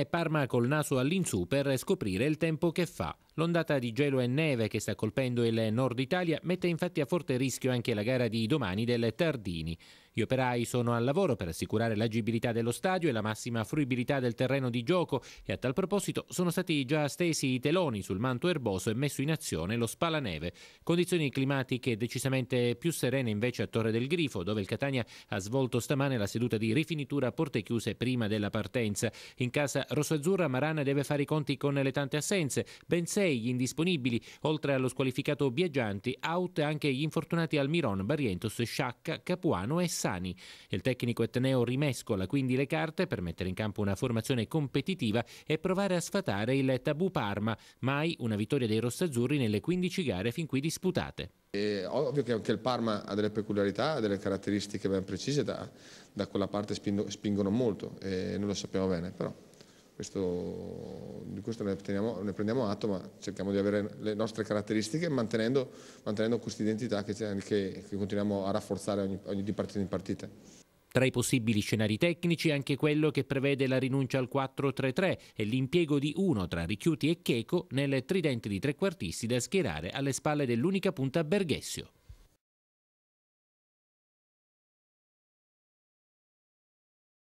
e Parma col naso all'insù per scoprire il tempo che fa. L'ondata di gelo e neve che sta colpendo il nord Italia mette infatti a forte rischio anche la gara di domani del Tardini. Gli operai sono al lavoro per assicurare l'agibilità dello stadio e la massima fruibilità del terreno di gioco e a tal proposito sono stati già stesi i teloni sul manto erboso e messo in azione lo spalaneve. Condizioni climatiche decisamente più serene invece a Torre del Grifo, dove il Catania ha svolto stamane la seduta di rifinitura a porte chiuse prima della partenza. In casa rossazzurra Marana deve fare i conti con le tante assenze, ben sei gli indisponibili, oltre allo squalificato Biaggianti, out anche gli infortunati Almiron, Barrientos, Sciacca, Capuano e Sa. Bersani. Il tecnico etneo rimescola quindi le carte per mettere in campo una formazione competitiva e provare a sfatare il tabù Parma, mai una vittoria dei rossazzurri nelle 15 gare fin qui disputate. È ovvio che anche il Parma ha delle peculiarità, ha delle caratteristiche ben precise, da, da quella parte spingono molto e noi lo sappiamo bene, però questo, di questo ne, teniamo, ne, prendiamo atto, ma cerchiamo di avere le nostre caratteristiche mantenendo, mantenendo questa identità che, che, che, continuiamo a rafforzare ogni, ogni di partita in partita. Tra i possibili scenari tecnici anche quello che prevede la rinuncia al 4-3-3 e l'impiego di uno tra Ricchiuti e Checo nel tridente di trequartisti da schierare alle spalle dell'unica punta Berghessio.